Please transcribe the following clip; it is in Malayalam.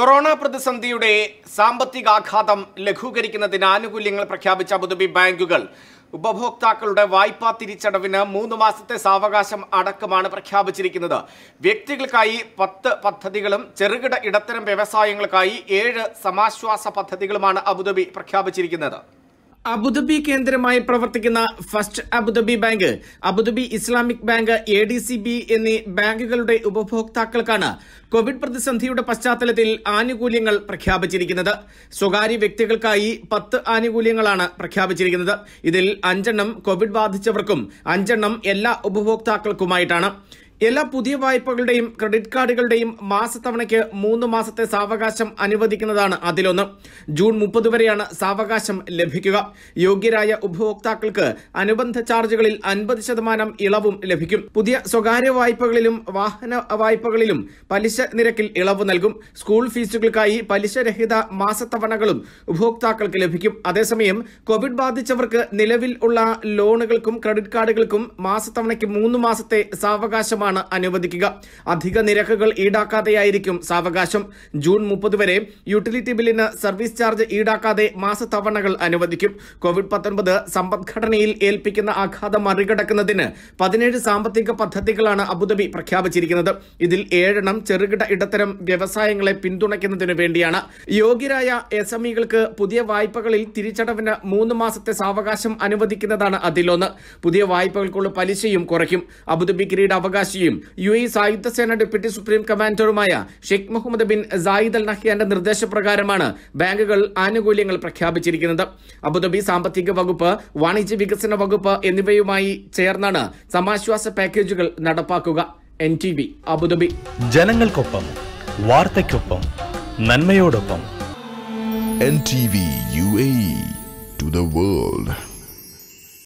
കൊറോണ പ്രതിസന്ധിയുടെ സാമ്പത്തികാഘാതം ലഘൂകരിക്കുന്നതിന് ആനുകൂല്യങ്ങൾ പ്രഖ്യാപിച്ച അബുദാബി ബാങ്കുകൾ ഉപഭോക്താക്കളുടെ വായ്പാ തിരിച്ചടവിന് മൂന്ന് മാസത്തെ സാവകാശം അടക്കമാണ് പ്രഖ്യാപിച്ചിരിക്കുന്നത് വ്യക്തികൾക്കായി പത്ത് പദ്ധതികളും ചെറുകിട ഇടത്തരം വ്യവസായങ്ങൾക്കായി ഏഴ് സമാശ്വാസ പദ്ധതികളുമാണ് അബുദാബി പ്രഖ്യാപിച്ചിരിക്കുന്നത് അബുദാബി കേന്ദ്രമായി പ്രവർത്തിക്കുന്ന first Abu Dhabi bank Abu Dhabi Islamic bank A D C B എന്നീ ബാങ്കുകളുടെ ഉപഭോക്താക്കൾക്കാണ് കോവിഡ് പ്രതിസന്ധിയുടെ പശ്ചാത്തലത്തിൽ ആനുകൂല്യങ്ങൾ പ്രഖ്യാപിച്ചിരിക്കുന്നത് സ്വകാര്യ വ്യക്തികൾക്കായി പത്ത് ആനുകൂല്യങ്ങളാണ് പ്രഖ്യാപിച്ചിരിക്കുന്നത് ഇതിൽ അഞ്ചെണ്ണം കോവിഡ് ബാധിച്ചവർക്കും അഞ്ചെണ്ണം എല്ലാ ഉപഭോക്താക്കൾക്കുമായിട്ടാണ് എല്ലാ പുതിയ വായ്പകളുടെയും ക്രെഡിറ്റ് കാർഡുകളുടെയും മാസത്തവണയ്ക്ക് മൂന്ന് മാസത്തെ സാവകാശം അനുവദിക്കുന്നതാണ് അതിലൊന്ന് ജൂൺ മുപ്പത് വരെയാണ് സാവകാശം ലഭിക്കുക യോഗ്യരായ ഉപഭോക്താക്കൾക്ക് അനുബന്ധ ചാർജുകളിൽ അൻപത് ശതമാനം ഇളവും ലഭിക്കും പുതിയ സ്വകാര്യ വായ്പകളിലും വാഹന വായ്പകളിലും പലിശ നിരക്കിൽ ഇളവ് നൽകും സ്കൂൾ ഫീസുകൾക്കായി പലിശരഹിത മാസത്തവണകളും ഉപഭോക്താക്കൾക്ക് ലഭിക്കും അതേസമയം കോവിഡ് ബാധിച്ചവർക്ക് നിലവിൽ ഉള്ള ലോണുകൾക്കും ക്രെഡിറ്റ് കാർഡുകൾക്കും മാസത്തവണയ്ക്ക് മൂന്ന് മാസത്തെ സാവകാശമാണ് മാത്രമാണ് അനുവദിക്കുക അധിക നിരക്കുകൾ ഈടാക്കാതെയായിരിക്കും സാവകാശം ജൂൺ മുപ്പത് വരെ യൂട്ടിലിറ്റി ബില്ലിന് സർവീസ് ചാർജ് ഈടാക്കാതെ മാസത്തവണകൾ അനുവദിക്കും കോവിഡ് പത്തൊൻപത് സമ്പദ്ഘടനയിൽ ഏൽപ്പിക്കുന്ന ആഘാതം മറികടക്കുന്നതിന് പതിനേഴ് സാമ്പത്തിക പദ്ധതികളാണ് അബുദാബി പ്രഖ്യാപിച്ചിരിക്കുന്നത് ഇതിൽ ഏഴെണ്ണം ചെറുകിട ഇടത്തരം വ്യവസായങ്ങളെ പിന്തുണയ്ക്കുന്നതിനു വേണ്ടിയാണ് യോഗ്യരായ എസ് പുതിയ വായ്പകളിൽ തിരിച്ചടവിന് മൂന്ന് മാസത്തെ സാവകാശം അനുവദിക്കുന്നതാണ് അതിലൊന്ന് പുതിയ വായ്പകൾക്കുള്ള പലിശയും കുറയ്ക്കും അബുദാബി കിരീടാവകാശി സെക്രട്ടറിയും യു എ സായുധസേന ഡെപ്യൂട്ടി സുപ്രീം കമാൻഡറുമായ Sheikh Mohammed bin Zayed Al നഹിയാന്റെ നിർദ്ദേശപ്രകാരമാണ് ബാങ്കുകൾ ആനുകൂല്യങ്ങൾ പ്രഖ്യാപിച്ചിരിക്കുന്നത് അബുദാബി സാമ്പത്തിക വകുപ്പ് വാണിജ്യ വികസന വകുപ്പ് എന്നിവയുമായി ചേർന്നാണ് സമാശ്വാസ പാക്കേജുകൾ നടപ്പാക്കുക എൻ ടി ബി അബുദാബി ജനങ്ങൾക്കൊപ്പം വാർത്തയ്ക്കൊപ്പം നന്മയോടൊപ്പം N T V U A to the world